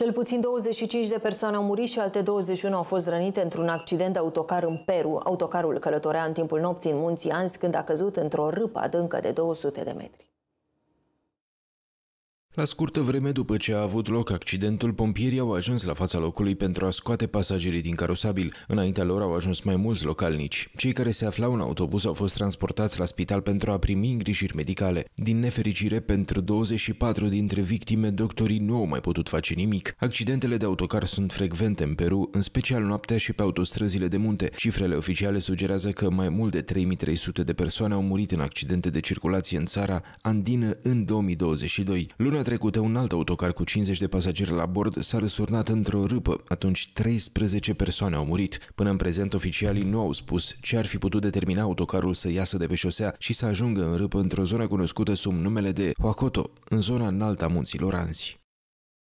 Cel puțin 25 de persoane au murit și alte 21 au fost rănite într-un accident de autocar în Peru. Autocarul călătorea în timpul nopții în munții Anzi când a căzut într-o râpă adâncă de 200 de metri. La scurtă vreme după ce a avut loc accidentul, pompierii au ajuns la fața locului pentru a scoate pasagerii din carosabil. Înaintea lor au ajuns mai mulți localnici. Cei care se aflau în autobuz au fost transportați la spital pentru a primi îngrijiri medicale. Din nefericire, pentru 24 dintre victime, doctorii nu au mai putut face nimic. Accidentele de autocar sunt frecvente în Peru, în special noaptea și pe autostrăzile de munte. Cifrele oficiale sugerează că mai mult de 3300 de persoane au murit în accidente de circulație în țara andină în 2022. Luna Luna trecută, un alt autocar cu 50 de pasageri la bord s-a răsturnat într-o râpă. Atunci 13 persoane au murit. Până în prezent, oficialii nu au spus ce ar fi putut determina autocarul să iasă de pe șosea și să ajungă în râpă într-o zonă cunoscută sub numele de Huacoto, în zona înaltă a munților Anzi.